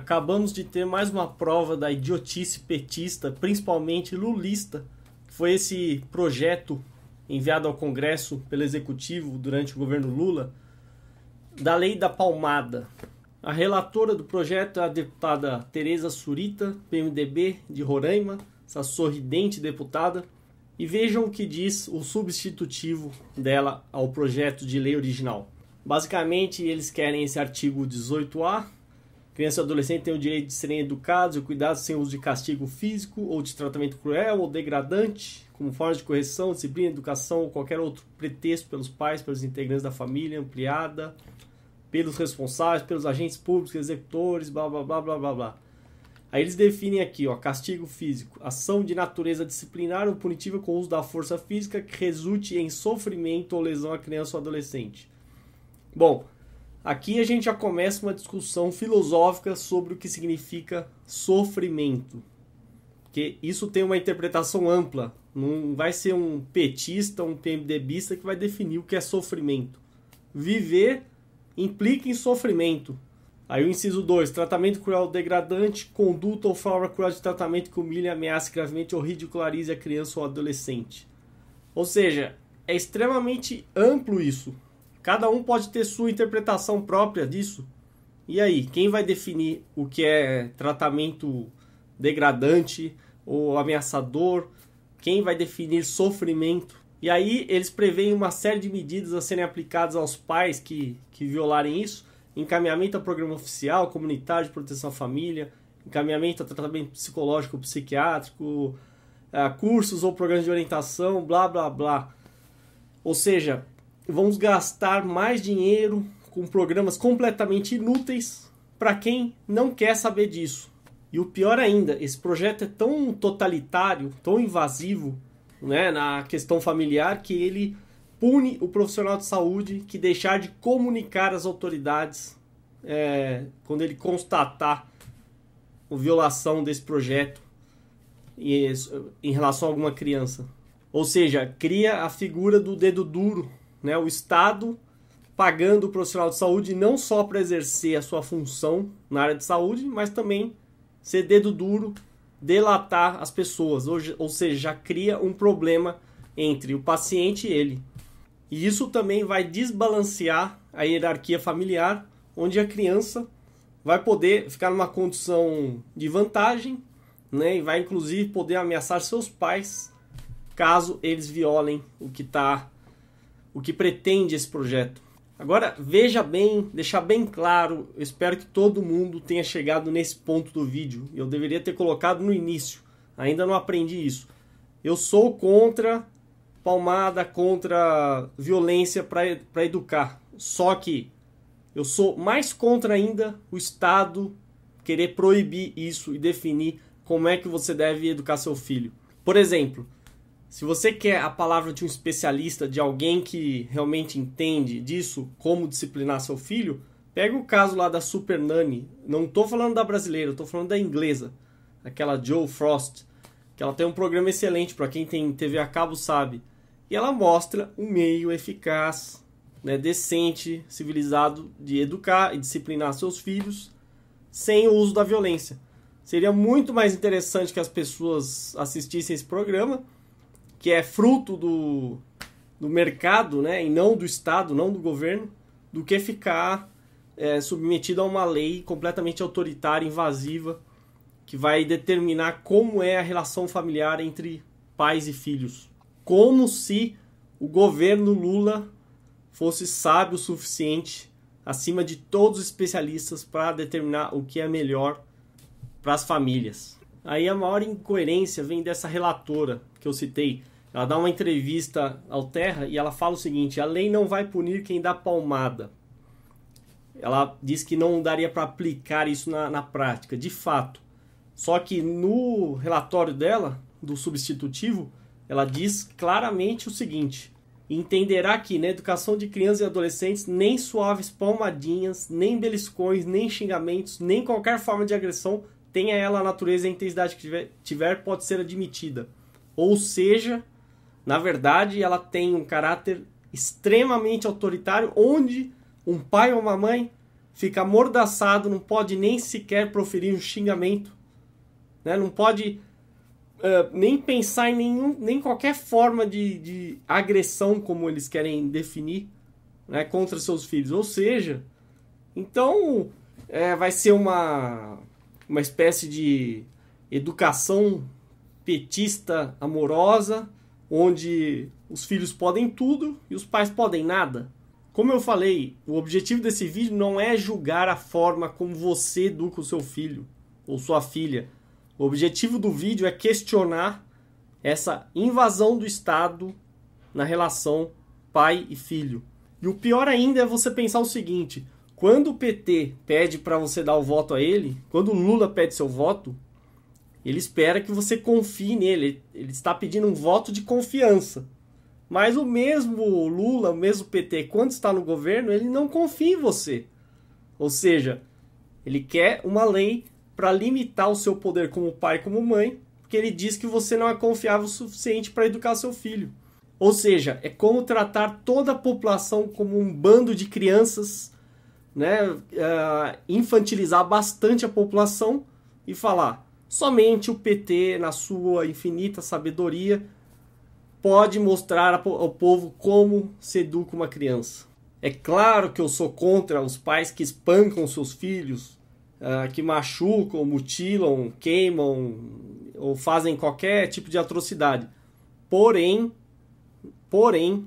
Acabamos de ter mais uma prova da idiotice petista, principalmente lulista, que foi esse projeto enviado ao Congresso pelo Executivo durante o governo Lula, da Lei da Palmada. A relatora do projeto é a deputada Tereza Surita, PMDB de Roraima, essa sorridente deputada. E vejam o que diz o substitutivo dela ao projeto de lei original. Basicamente, eles querem esse artigo 18A Crianças e adolescentes têm o direito de serem educados e cuidados sem uso de castigo físico ou de tratamento cruel ou degradante, como forma de correção, disciplina, educação ou qualquer outro pretexto pelos pais, pelos integrantes da família ampliada, pelos responsáveis, pelos agentes públicos, executores, blá blá blá blá blá blá. Aí eles definem aqui, ó, castigo físico, ação de natureza disciplinar ou punitiva com o uso da força física que resulte em sofrimento ou lesão à criança ou adolescente. Bom, Aqui a gente já começa uma discussão filosófica sobre o que significa sofrimento. Porque isso tem uma interpretação ampla. Não vai ser um petista, um PMDBista que vai definir o que é sofrimento. Viver implica em sofrimento. Aí o inciso 2, tratamento cruel degradante, conduta ou forma cruel de tratamento que humilha, ameaça gravemente ou ridicularize a criança ou adolescente. Ou seja, é extremamente amplo isso. Cada um pode ter sua interpretação própria disso. E aí, quem vai definir o que é tratamento degradante ou ameaçador? Quem vai definir sofrimento? E aí eles preveem uma série de medidas a serem aplicadas aos pais que, que violarem isso, encaminhamento a programa oficial, comunitário de proteção à família, encaminhamento a tratamento psicológico psiquiátrico, eh, cursos ou programas de orientação, blá blá blá. Ou seja, vamos gastar mais dinheiro com programas completamente inúteis para quem não quer saber disso. E o pior ainda, esse projeto é tão totalitário, tão invasivo, né, na questão familiar que ele pune o profissional de saúde que deixar de comunicar às autoridades é, quando ele constatar a violação desse projeto em relação a alguma criança. Ou seja, cria a figura do dedo duro né, o Estado pagando o profissional de saúde não só para exercer a sua função na área de saúde, mas também ser dedo duro, delatar as pessoas, ou, ou seja, já cria um problema entre o paciente e ele. E isso também vai desbalancear a hierarquia familiar, onde a criança vai poder ficar numa condição de vantagem, né, e vai inclusive poder ameaçar seus pais caso eles violem o que está o que pretende esse projeto. Agora, veja bem, deixar bem claro, eu espero que todo mundo tenha chegado nesse ponto do vídeo. Eu deveria ter colocado no início, ainda não aprendi isso. Eu sou contra palmada, contra violência para educar. Só que eu sou mais contra ainda o Estado querer proibir isso e definir como é que você deve educar seu filho. Por exemplo, se você quer a palavra de um especialista, de alguém que realmente entende disso, como disciplinar seu filho, pega o caso lá da Super Nanny. Não estou falando da brasileira, estou falando da inglesa, aquela Joe Frost, que ela tem um programa excelente para quem tem TV a cabo sabe. E ela mostra um meio eficaz, né, decente, civilizado de educar e disciplinar seus filhos sem o uso da violência. Seria muito mais interessante que as pessoas assistissem esse programa que é fruto do, do mercado, né, e não do Estado, não do governo, do que ficar é, submetido a uma lei completamente autoritária, invasiva, que vai determinar como é a relação familiar entre pais e filhos. Como se o governo Lula fosse sábio o suficiente, acima de todos os especialistas, para determinar o que é melhor para as famílias. Aí a maior incoerência vem dessa relatora que eu citei. Ela dá uma entrevista ao Terra e ela fala o seguinte: a lei não vai punir quem dá palmada. Ela diz que não daria para aplicar isso na, na prática, de fato. Só que no relatório dela, do substitutivo, ela diz claramente o seguinte: entenderá que na educação de crianças e adolescentes, nem suaves palmadinhas, nem beliscões, nem xingamentos, nem qualquer forma de agressão tenha ela a natureza e a intensidade que tiver, tiver, pode ser admitida. Ou seja, na verdade, ela tem um caráter extremamente autoritário, onde um pai ou uma mãe fica amordaçado, não pode nem sequer proferir um xingamento, né? não pode uh, nem pensar em nenhum, nem qualquer forma de, de agressão, como eles querem definir, né? contra seus filhos. Ou seja, então é, vai ser uma uma espécie de educação petista amorosa, onde os filhos podem tudo e os pais podem nada. Como eu falei, o objetivo desse vídeo não é julgar a forma como você educa o seu filho ou sua filha. O objetivo do vídeo é questionar essa invasão do Estado na relação pai e filho. E o pior ainda é você pensar o seguinte: quando o PT pede para você dar o voto a ele, quando o Lula pede seu voto, ele espera que você confie nele. Ele está pedindo um voto de confiança. Mas o mesmo Lula, o mesmo PT, quando está no governo, ele não confia em você. Ou seja, ele quer uma lei para limitar o seu poder como pai e como mãe, porque ele diz que você não é confiável o suficiente para educar seu filho. Ou seja, é como tratar toda a população como um bando de crianças né, uh, infantilizar bastante a população e falar somente o PT, na sua infinita sabedoria, pode mostrar ao povo como se educa uma criança. É claro que eu sou contra os pais que espancam seus filhos, uh, que machucam, mutilam, queimam ou fazem qualquer tipo de atrocidade. Porém, porém,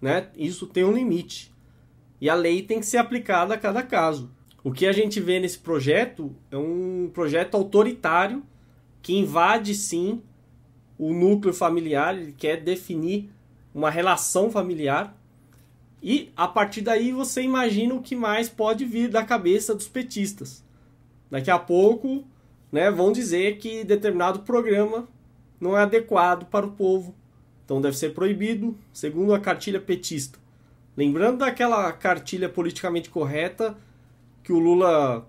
né, isso tem um limite. E a lei tem que ser aplicada a cada caso. O que a gente vê nesse projeto é um projeto autoritário que invade sim o núcleo familiar, ele quer definir uma relação familiar. E a partir daí você imagina o que mais pode vir da cabeça dos petistas. Daqui a pouco, né, vão dizer que determinado programa não é adequado para o povo, então deve ser proibido, segundo a cartilha petista. Lembrando daquela cartilha politicamente correta que o Lula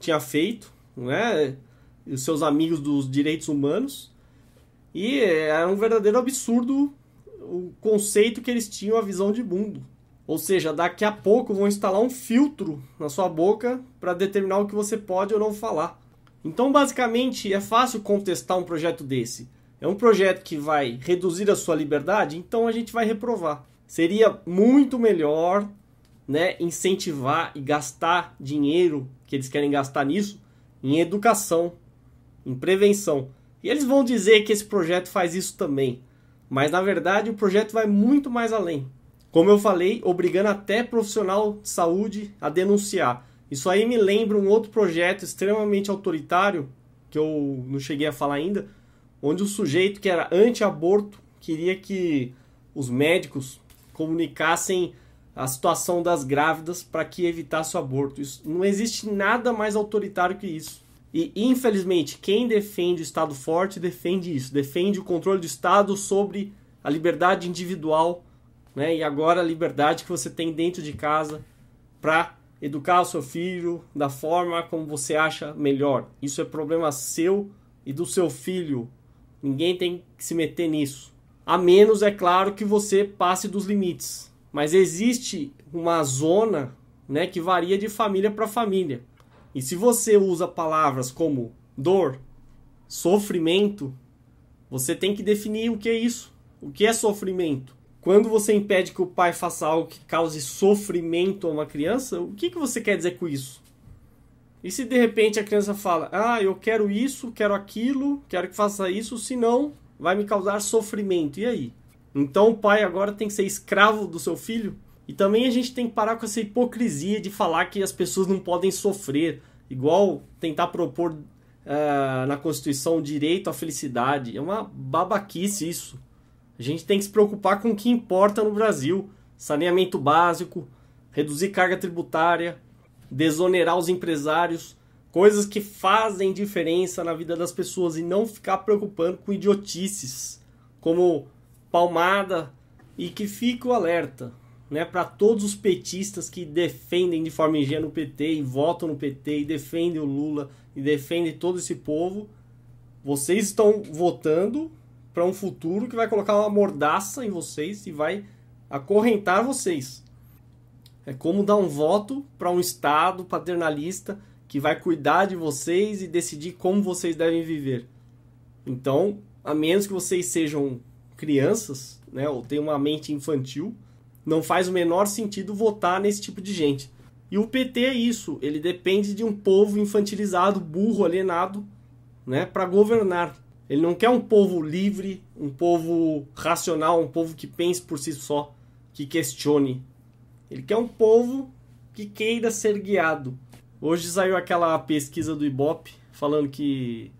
tinha feito, não é? E os seus amigos dos direitos humanos. E era um verdadeiro absurdo o conceito que eles tinham, a visão de mundo. Ou seja, daqui a pouco vão instalar um filtro na sua boca para determinar o que você pode ou não falar. Então, basicamente, é fácil contestar um projeto desse. É um projeto que vai reduzir a sua liberdade, então a gente vai reprovar. Seria muito melhor né, incentivar e gastar dinheiro que eles querem gastar nisso em educação, em prevenção. E eles vão dizer que esse projeto faz isso também. Mas na verdade o projeto vai muito mais além. Como eu falei, obrigando até profissional de saúde a denunciar. Isso aí me lembra um outro projeto extremamente autoritário, que eu não cheguei a falar ainda, onde o sujeito que era anti-aborto queria que os médicos comunicassem a situação das grávidas para que evitasse o aborto. Isso, não existe nada mais autoritário que isso. E, infelizmente, quem defende o Estado forte defende isso, defende o controle do Estado sobre a liberdade individual né? e agora a liberdade que você tem dentro de casa para educar o seu filho da forma como você acha melhor. Isso é problema seu e do seu filho. Ninguém tem que se meter nisso a menos, é claro, que você passe dos limites. Mas existe uma zona né, que varia de família para família. E se você usa palavras como dor, sofrimento, você tem que definir o que é isso. O que é sofrimento? Quando você impede que o pai faça algo que cause sofrimento a uma criança, o que, que você quer dizer com isso? E se de repente a criança fala, ah, eu quero isso, quero aquilo, quero que faça isso, senão vai me causar sofrimento. E aí? Então o pai agora tem que ser escravo do seu filho? E também a gente tem que parar com essa hipocrisia de falar que as pessoas não podem sofrer, igual tentar propor uh, na Constituição o direito à felicidade. É uma babaquice isso. A gente tem que se preocupar com o que importa no Brasil: saneamento básico, reduzir carga tributária, desonerar os empresários coisas que fazem diferença na vida das pessoas e não ficar preocupando com idiotices como palmada e que fique o alerta, né, para todos os petistas que defendem de forma ingênua o PT e votam no PT e defendem o Lula e defendem todo esse povo, vocês estão votando para um futuro que vai colocar uma mordaça em vocês e vai acorrentar vocês. É como dar um voto para um estado paternalista que vai cuidar de vocês e decidir como vocês devem viver. Então, a menos que vocês sejam crianças, né, ou tenham uma mente infantil, não faz o menor sentido votar nesse tipo de gente. E o PT é isso, ele depende de um povo infantilizado, burro, alienado, né, para governar. Ele não quer um povo livre, um povo racional, um povo que pense por si só, que questione. Ele quer um povo que queira ser guiado. Hoje saiu aquela pesquisa do Ibope falando que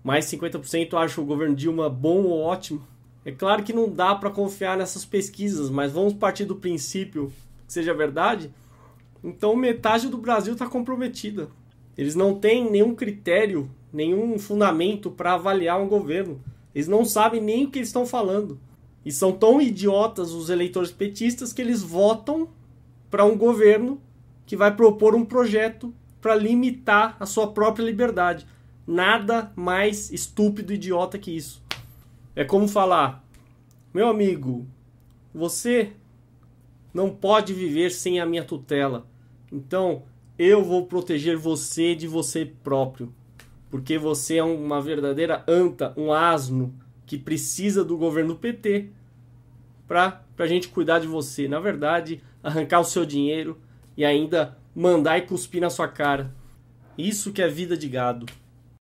mais 50% acha o governo Dilma bom ou ótimo. É claro que não dá para confiar nessas pesquisas, mas vamos partir do princípio que seja verdade. Então metade do Brasil está comprometida. Eles não têm nenhum critério, nenhum fundamento para avaliar um governo. Eles não sabem nem o que eles estão falando. E são tão idiotas os eleitores petistas que eles votam para um governo que vai propor um projeto para limitar a sua própria liberdade. Nada mais estúpido e idiota que isso. É como falar: "Meu amigo, você não pode viver sem a minha tutela. Então, eu vou proteger você de você próprio, porque você é uma verdadeira anta, um asno que precisa do governo PT para a gente cuidar de você. Na verdade, arrancar o seu dinheiro e ainda mandar e cuspir na sua cara. Isso que é vida de gado.